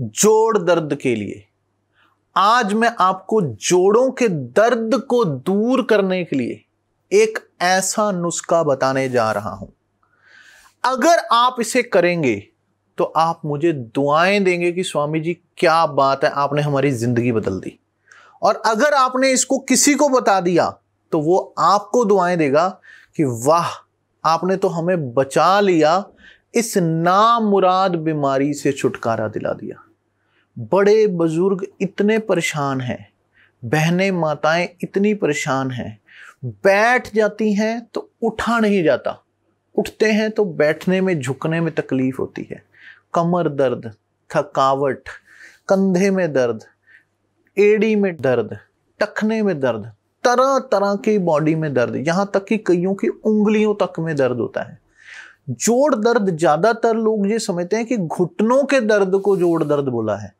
जोड़ दर्द के लिए आज मैं आपको जोड़ों के दर्द को दूर करने के लिए एक ऐसा नुस्खा बताने जा रहा हूं अगर आप इसे करेंगे तो आप मुझे दुआएं देंगे कि स्वामी जी क्या बात है आपने हमारी जिंदगी बदल दी और अगर आपने इसको किसी को बता दिया तो वो आपको दुआएं देगा कि वाह आपने तो हमें बचा लिया इस नामुराद बीमारी से छुटकारा दिला दिया बड़े बुजुर्ग इतने परेशान हैं बहनें माताएं इतनी परेशान हैं बैठ जाती हैं तो उठा नहीं जाता उठते हैं तो बैठने में झुकने में तकलीफ होती है कमर दर्द थकावट कंधे में दर्द एड़ी में दर्द टखने में दर्द तरह तरह की बॉडी में दर्द यहाँ तक कि कईयों की उंगलियों तक में दर्द होता है जोड़ दर्द ज्यादातर लोग ये समझते हैं कि घुटनों के दर्द को जोड़ दर्द बोला है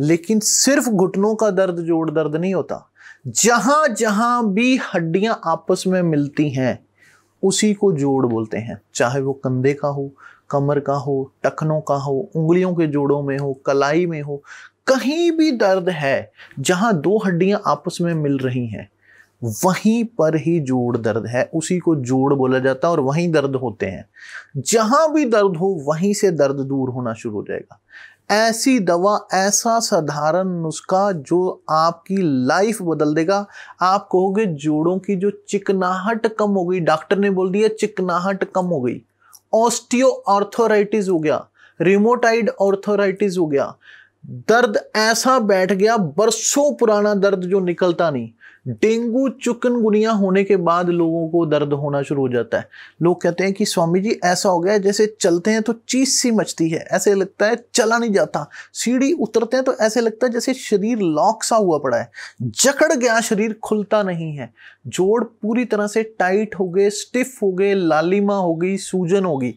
लेकिन सिर्फ घुटनों का दर्द जोड़ दर्द नहीं होता जहां जहां भी हड्डियां आपस में मिलती हैं उसी को जोड़ बोलते हैं चाहे वो कंधे का हो कमर का हो टखनों का हो उंगलियों के जोड़ों में हो कलाई में हो कहीं भी दर्द है जहां दो हड्डियां आपस में मिल रही हैं वहीं पर ही जोड़ दर्द है उसी को जोड़ बोला जाता है और वहीं दर्द होते हैं जहां भी दर्द हो वहीं से दर्द दूर होना शुरू हो जाएगा ऐसी दवा ऐसा साधारण नुस्खा जो आपकी लाइफ बदल देगा आप कहोगे जोड़ों की जो चिकनाहट कम हो गई डॉक्टर ने बोल दिया चिकनाहट कम हो गई ऑस्टियो ऑर्थोराइटिस हो गया रिमोटाइड ऑर्थोराइटिस हो गया दर्द ऐसा बैठ गया बरसों पुराना दर्द जो निकलता नहीं डेंगू चुकनगुनिया होने के बाद लोगों को दर्द होना शुरू हो जाता है लोग कहते हैं कि स्वामी जी ऐसा हो गया जैसे चलते हैं तो चीज सी मचती है ऐसे लगता है चला नहीं जाता सीढ़ी उतरते हैं तो ऐसे लगता है जैसे शरीर लॉक सा हुआ पड़ा है जकड़ गया शरीर खुलता नहीं है जोड़ पूरी तरह से टाइट हो गए स्टिफ हो गए लालिमा होगी सूजन होगी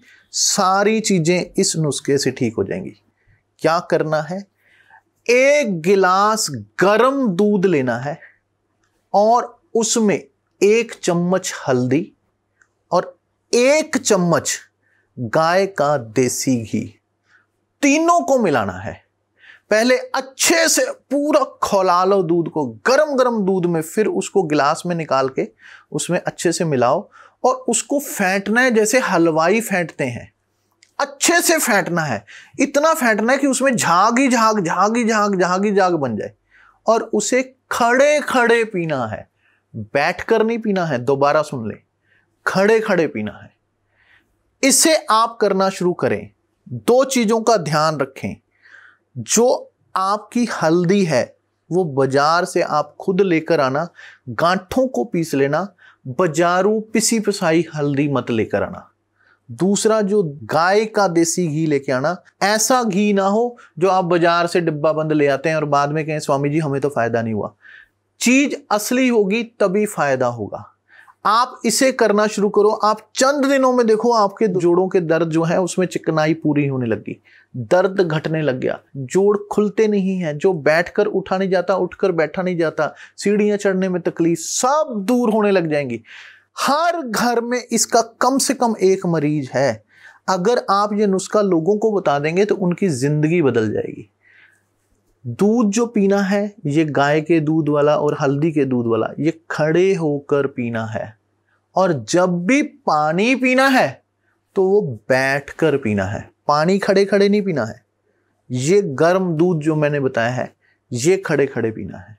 सारी चीजें इस नुस्खे से ठीक हो जाएंगी क्या करना है एक गिलास गरम दूध लेना है और उसमें एक चम्मच हल्दी और एक चम्मच गाय का देसी घी तीनों को मिलाना है पहले अच्छे से पूरा खौला लो दूध को गरम गरम दूध में फिर उसको गिलास में निकाल के उसमें अच्छे से मिलाओ और उसको फेंटना है जैसे हलवाई फेंटते हैं अच्छे से फेंटना है इतना फेंटना है कि उसमें झाग ही झाग झाग ही झाग झाग ही झाग बन जाए और उसे खड़े खड़े पीना है बैठ कर नहीं पीना है दोबारा सुन ले खड़े खड़े पीना है इसे आप करना शुरू करें दो चीज़ों का ध्यान रखें जो आपकी हल्दी है वो बाजार से आप खुद लेकर आना गांठों को पीस लेना बाजारू पिसी पिसाई हल्दी मत लेकर आना दूसरा जो गाय का देसी घी लेके आना ऐसा घी ना हो जो आप बाजार से डिब्बा बंद ले आते हैं और बाद में कहें स्वामी जी हमें तो फायदा नहीं हुआ चीज असली होगी तभी फायदा होगा आप इसे करना शुरू करो आप चंद दिनों में देखो आपके जोड़ों के दर्द जो है उसमें चिकनाई पूरी होने लगी दर्द घटने लग गया जोड़ खुलते नहीं है जो बैठकर उठा नहीं जाता उठकर बैठा नहीं जाता सीढ़ियां चढ़ने में तकलीफ सब दूर होने लग जाएंगी हर घर में इसका कम से कम एक मरीज है अगर आप ये नुस्खा लोगों को बता देंगे तो उनकी ज़िंदगी बदल जाएगी दूध जो पीना है ये गाय के दूध वाला और हल्दी के दूध वाला ये खड़े होकर पीना है और जब भी पानी पीना है तो वो बैठ कर पीना है पानी खड़े खड़े नहीं पीना है ये गर्म दूध जो मैंने बताया है ये खड़े खड़े पीना है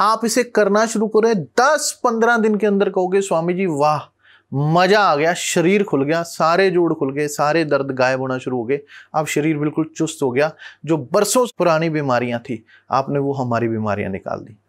आप इसे करना शुरू करें दस पंद्रह दिन के अंदर कहोगे स्वामी जी वाह मजा आ गया शरीर खुल गया सारे जोड़ खुल गए सारे दर्द गायब होना शुरू हो गए अब शरीर बिल्कुल चुस्त हो गया जो बरसों पुरानी बीमारियां थी आपने वो हमारी बीमारियां निकाल दी